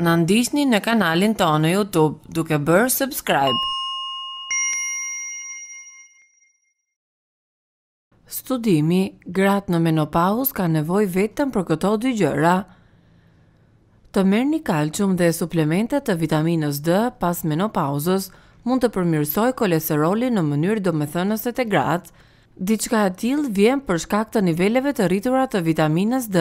në ndishtni në kanalin të në Youtube duke bërë subscribe. Studimi, gratë në menopaus ka nevoj vetëm për këto dy gjëra. Të merë një kalqëm dhe suplementet të vitaminës D pas menopausës mund të përmjërsoj kolesterolin në mënyrë do më thënës e të gratë, Diçka e tillë vjen për shkak të niveleve të rritura të vitaminës D,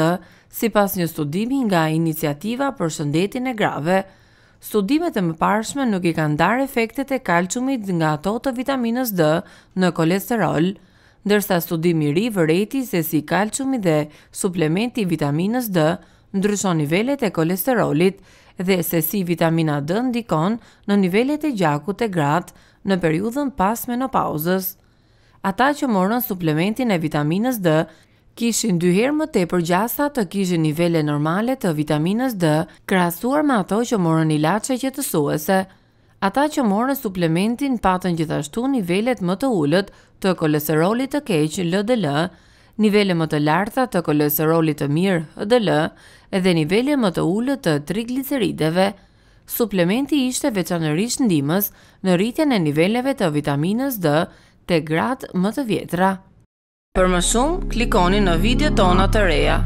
sipas një studimi nga Iniciativa për Shëndetin e Grave. Studimet e mëparshme nuk i kanë darë efektet e kalciumit nga ato të vitaminës D në kolesterol, ndërsa studimi i ri vëreti se si kalciumi dhe suplementi i vitaminës D ndryshon nivelet e kolesterolit dhe se si vitamina D ndikon në nivelet e gjakut të gratë në periudhën pas menopauzës. Ata që morën suplementin e vitaminës D kishin dy herë më tepër gjasa të kishin nivele normale të vitaminës D, krahasuar me ato që morën ilaçe qetësuese. Ata që morën suplementin patën gjithashtu nivelet më të ulët të kolesterolit të keq LDL, nivele më të larta të kolesterolit të mirë HDL dhe nivele më të ullët të triglicerideve. Suplementi ishte veçanërisht ndihmës në rritjen e niveleve të vitaminës D të gratë më të vjetra. Për më shumë, klikoni në video tona të reja.